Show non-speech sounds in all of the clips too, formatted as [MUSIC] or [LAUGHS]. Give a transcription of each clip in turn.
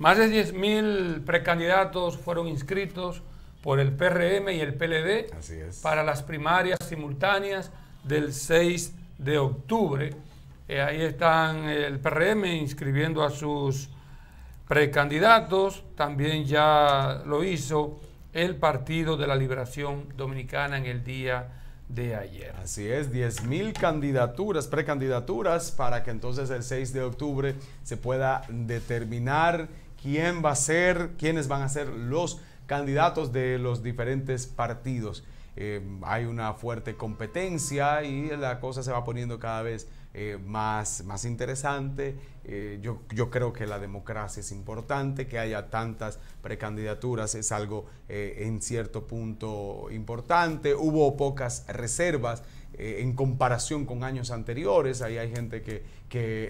Más de 10.000 precandidatos fueron inscritos por el PRM y el PLD para las primarias simultáneas del 6 de octubre. Eh, ahí están el PRM inscribiendo a sus precandidatos, también ya lo hizo el Partido de la Liberación Dominicana en el día de ayer. Así es, 10.000 candidaturas, precandidaturas, para que entonces el 6 de octubre se pueda determinar quién va a ser, quiénes van a ser los candidatos de los diferentes partidos. Eh, hay una fuerte competencia y la cosa se va poniendo cada vez eh, más, más interesante. Eh, yo, creo que la democracia es importante, que haya tantas precandidaturas es algo en cierto punto importante. Hubo pocas reservas eh, en comparación con años anteriores. Ahí hay gente que,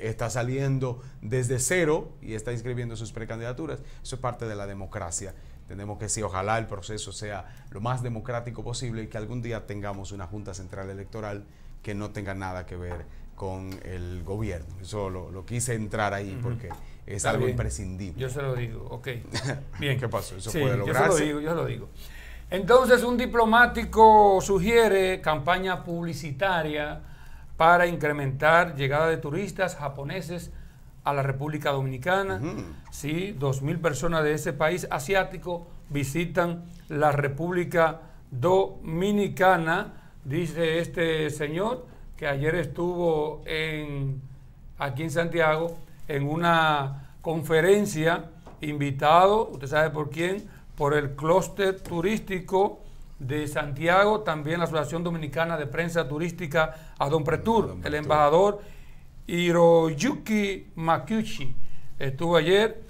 está saliendo desde cero y está inscribiendo sus precandidaturas. Eso es parte de la democracia. Tenemos que sí, ojalá el proceso sea lo más democrático posible y que algún día tengamos una Junta Central Electoral que no tenga nada que ver con el gobierno. Eso lo, quise entrar ahí porque es algo imprescindible. Yo se lo digo, ok. [LAUGHS] Bien. ¿Qué pasó? Eso puede lograrse. Yo se lo digo, yo se lo digo. Entonces un diplomático sugiere campaña publicitaria para incrementar llegada de turistas japoneses a la República Dominicana. dos Sí, personas de ese país asiático visitan la República Dominicana, dice este señor, que ayer estuvo aquí en Santiago en una conferencia invitado, usted sabe por quién, por el clúster turístico de Santiago, también la Asociación Dominicana de Prensa Turística a Don Pretur, el embajador Hiroyuki Makuchi estuvo ayer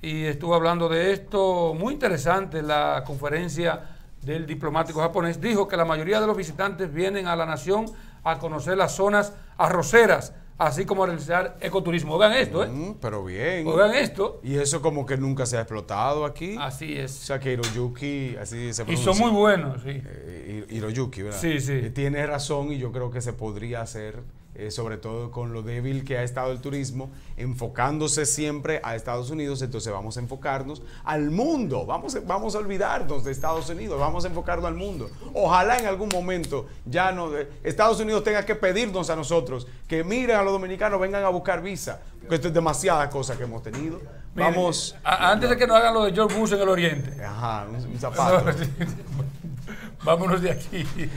y estuvo hablando de esto, muy interesante la conferencia del diplomático japonés, dijo que la mayoría de los visitantes vienen a la nación a conocer las zonas arroceras así como realizar ecoturismo. Oigan esto, ¿eh? Mm, pero bien. Oigan pues esto. Y eso como que nunca se ha explotado aquí. Así es. O sea, que Hiroyuki, así se pronuncia. Y son muy buenos, sí. Eh, Hiroyuki, ¿verdad? Sí, sí. Eh, tiene razón y yo creo que se podría hacer eh, sobre todo con lo débil que ha estado el turismo, enfocándose siempre a Estados Unidos, entonces vamos a enfocarnos al mundo, vamos, vamos a olvidarnos de Estados Unidos, vamos a enfocarnos al mundo. Ojalá en algún momento ya no, eh, Estados Unidos tenga que pedirnos a nosotros que miren a los dominicanos, vengan a buscar visa, porque esto es demasiada cosa que hemos tenido. vamos. antes de que nos hagan lo de George Bush en el Oriente. Ajá, un, [LAUGHS] zapato. Vámonos de aquí.